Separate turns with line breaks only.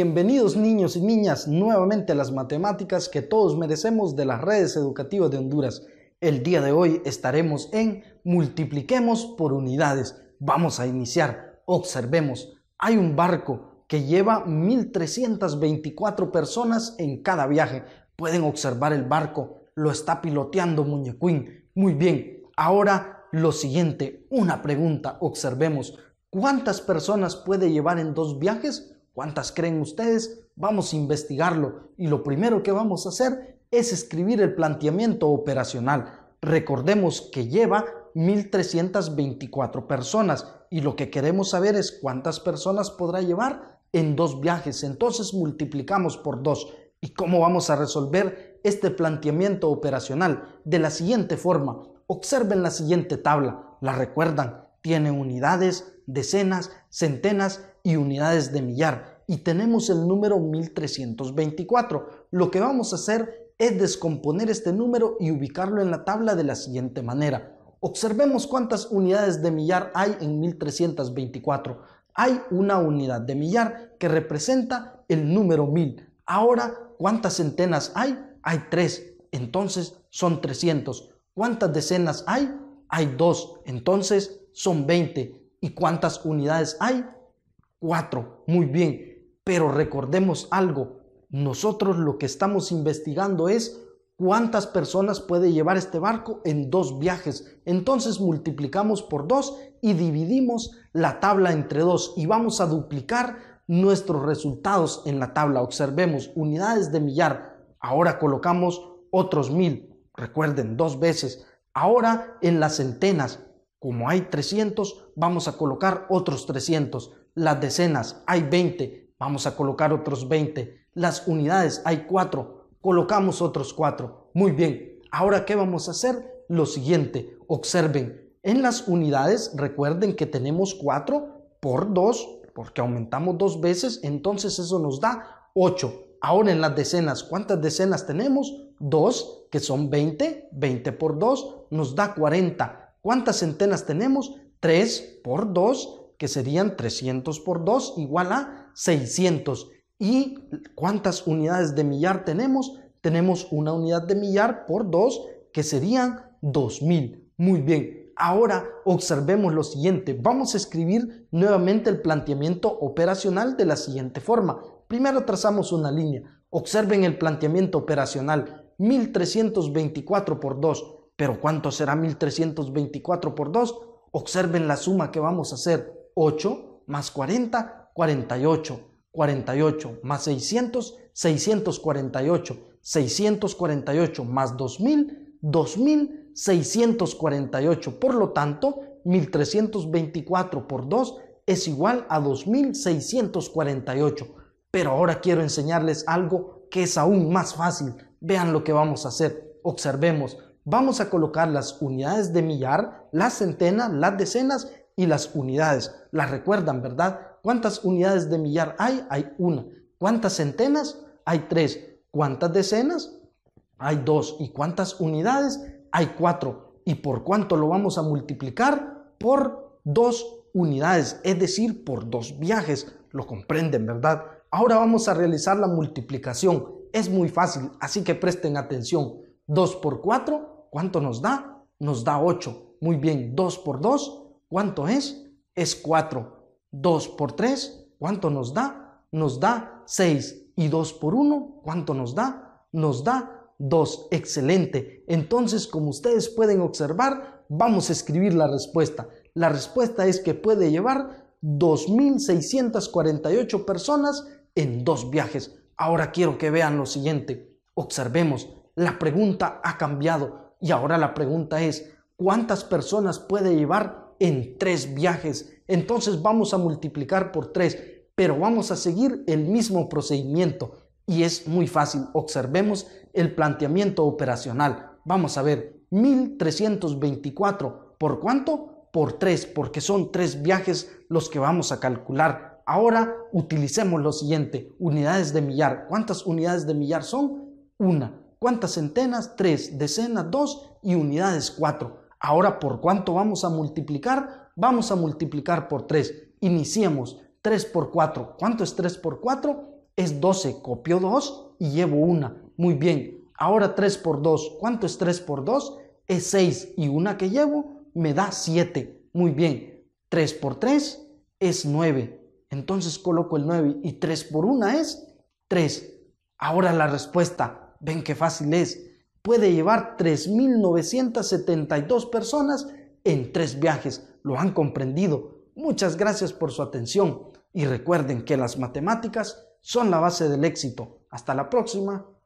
Bienvenidos niños y niñas nuevamente a las matemáticas que todos merecemos de las redes educativas de Honduras. El día de hoy estaremos en multipliquemos por unidades. Vamos a iniciar. Observemos. Hay un barco que lleva 1.324 personas en cada viaje. Pueden observar el barco. Lo está piloteando Muñequín. Muy bien. Ahora lo siguiente. Una pregunta. Observemos. ¿Cuántas personas puede llevar en dos viajes? ¿Cuántas creen ustedes? Vamos a investigarlo y lo primero que vamos a hacer es escribir el planteamiento operacional. Recordemos que lleva 1.324 personas y lo que queremos saber es cuántas personas podrá llevar en dos viajes. Entonces multiplicamos por dos. ¿Y cómo vamos a resolver este planteamiento operacional? De la siguiente forma. Observen la siguiente tabla. La recuerdan. Tiene unidades, decenas, centenas y unidades de millar y tenemos el número 1324. Lo que vamos a hacer es descomponer este número y ubicarlo en la tabla de la siguiente manera. Observemos cuántas unidades de millar hay en 1324. Hay una unidad de millar que representa el número 1000. Ahora, ¿cuántas centenas hay? Hay 3. Entonces son 300. ¿Cuántas decenas hay? Hay 2. Entonces son 20. ¿Y cuántas unidades hay? 4. Muy bien. Pero recordemos algo, nosotros lo que estamos investigando es cuántas personas puede llevar este barco en dos viajes. Entonces multiplicamos por dos y dividimos la tabla entre dos y vamos a duplicar nuestros resultados en la tabla. Observemos unidades de millar. Ahora colocamos otros mil. Recuerden, dos veces. Ahora en las centenas, como hay 300, vamos a colocar otros 300. Las decenas, hay 20. Vamos a colocar otros 20. Las unidades, hay 4. Colocamos otros 4. Muy bien. Ahora, ¿qué vamos a hacer? Lo siguiente. Observen, en las unidades, recuerden que tenemos 4 por 2, porque aumentamos dos veces, entonces eso nos da 8. Ahora en las decenas, ¿cuántas decenas tenemos? 2, que son 20. 20 por 2 nos da 40. ¿Cuántas centenas tenemos? 3 por 2, que serían 300 por 2 igual a 600. ¿Y cuántas unidades de millar tenemos? Tenemos una unidad de millar por 2, que serían 2000. Muy bien, ahora observemos lo siguiente. Vamos a escribir nuevamente el planteamiento operacional de la siguiente forma. Primero trazamos una línea. Observen el planteamiento operacional. 1324 por 2. ¿Pero cuánto será 1324 por 2? Observen la suma que vamos a hacer. 8 más 40 48, 48, más 600, 648, 648, más 2000, 2648. Por lo tanto, 1324 por 2 es igual a 2648. Pero ahora quiero enseñarles algo que es aún más fácil. Vean lo que vamos a hacer. Observemos. Vamos a colocar las unidades de millar, las centenas, las decenas y las unidades. Las recuerdan, ¿verdad? ¿Cuántas unidades de millar hay? Hay una. ¿Cuántas centenas? Hay tres. ¿Cuántas decenas? Hay dos. ¿Y cuántas unidades? Hay cuatro. ¿Y por cuánto lo vamos a multiplicar? Por dos unidades, es decir, por dos viajes. Lo comprenden, ¿verdad? Ahora vamos a realizar la multiplicación. Es muy fácil, así que presten atención. 2 por 4, ¿cuánto nos da? Nos da 8. Muy bien, 2 por 2, ¿cuánto es? Es 4. 2 por 3, ¿cuánto nos da? Nos da 6. Y 2 por 1, ¿cuánto nos da? Nos da 2. Excelente. Entonces, como ustedes pueden observar, vamos a escribir la respuesta. La respuesta es que puede llevar 2.648 personas en dos viajes. Ahora quiero que vean lo siguiente. Observemos, la pregunta ha cambiado y ahora la pregunta es, ¿cuántas personas puede llevar en tres viajes? entonces vamos a multiplicar por 3, pero vamos a seguir el mismo procedimiento y es muy fácil. Observemos el planteamiento operacional. Vamos a ver, 1324, ¿por cuánto? Por 3, porque son 3 viajes los que vamos a calcular. Ahora utilicemos lo siguiente, unidades de millar. ¿Cuántas unidades de millar son? Una. ¿Cuántas centenas? Tres. Decenas, dos. Y unidades, cuatro. Ahora, ¿por cuánto vamos a multiplicar? vamos a multiplicar por 3. Iniciamos. 3 por 4. ¿Cuánto es 3 por 4? Es 12. Copio 2 y llevo 1. Muy bien. Ahora 3 por 2. ¿Cuánto es 3 por 2? Es 6. Y una que llevo me da 7. Muy bien. 3 por 3 es 9. Entonces coloco el 9 y 3 por 1 es 3. Ahora la respuesta. Ven qué fácil es. Puede llevar 3.972 personas en 3 viajes lo han comprendido. Muchas gracias por su atención y recuerden que las matemáticas son la base del éxito. Hasta la próxima.